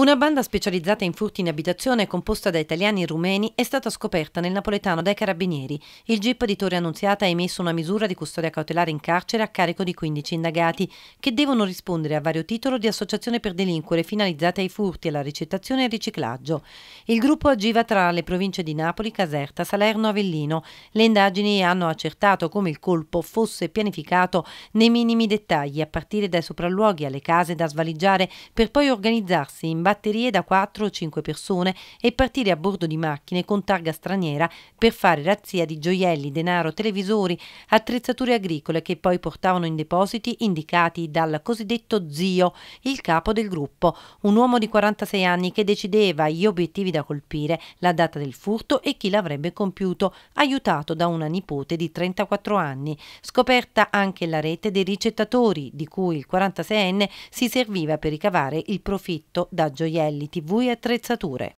Una banda specializzata in furti in abitazione composta da italiani e rumeni è stata scoperta nel napoletano dai carabinieri. Il GIP di Torre Annunziata ha emesso una misura di custodia cautelare in carcere a carico di 15 indagati che devono rispondere a vario titolo di associazione per delinquere finalizzate ai furti, alla ricettazione e al riciclaggio. Il gruppo agiva tra le province di Napoli, Caserta, Salerno e Avellino. Le indagini hanno accertato come il colpo fosse pianificato nei minimi dettagli, a partire dai sopralluoghi alle case da svaliggiare per poi organizzarsi in base batterie da 4 o 5 persone e partire a bordo di macchine con targa straniera per fare razzia di gioielli, denaro, televisori, attrezzature agricole che poi portavano in depositi indicati dal cosiddetto zio, il capo del gruppo, un uomo di 46 anni che decideva gli obiettivi da colpire, la data del furto e chi l'avrebbe compiuto, aiutato da una nipote di 34 anni. Scoperta anche la rete dei ricettatori, di cui il 46enne si serviva per ricavare il profitto da gioielli gioielli, tv e attrezzature.